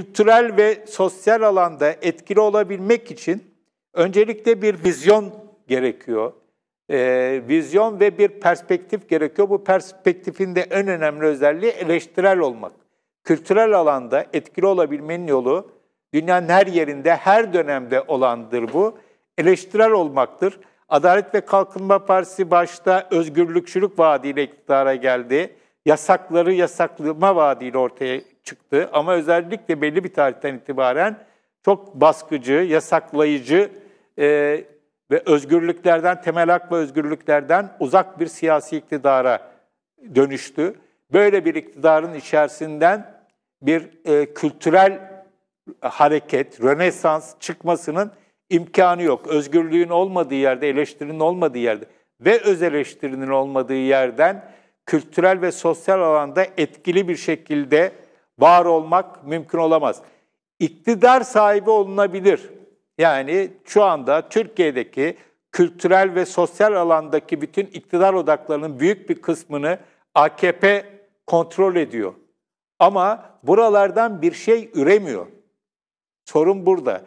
kültürel ve sosyal alanda etkili olabilmek için öncelikle bir vizyon gerekiyor. E, vizyon ve bir perspektif gerekiyor. Bu perspektifin de en önemli özelliği eleştirel olmak. Kültürel alanda etkili olabilmenin yolu dünyanın her yerinde, her dönemde olandır bu. Eleştirel olmaktır. Adalet ve Kalkınma Partisi başta özgürlükçülük vaadiyle iktidara geldi. Yasakları yasaklama vaadiyle ortaya çıktı ama özellikle belli bir tarihten itibaren çok baskıcı, yasaklayıcı e, ve özgürlüklerden, temel hak ve özgürlüklerden uzak bir siyasi iktidara dönüştü. Böyle bir iktidarın içerisinden bir e, kültürel hareket, rönesans çıkmasının imkanı yok. Özgürlüğün olmadığı yerde, eleştirinin olmadığı yerde ve öz eleştirinin olmadığı yerden kültürel ve sosyal alanda etkili bir şekilde var olmak mümkün olamaz. İktidar sahibi olunabilir. Yani şu anda Türkiye'deki kültürel ve sosyal alandaki bütün iktidar odaklarının büyük bir kısmını AKP kontrol ediyor. Ama buralardan bir şey üremiyor. Sorun burada.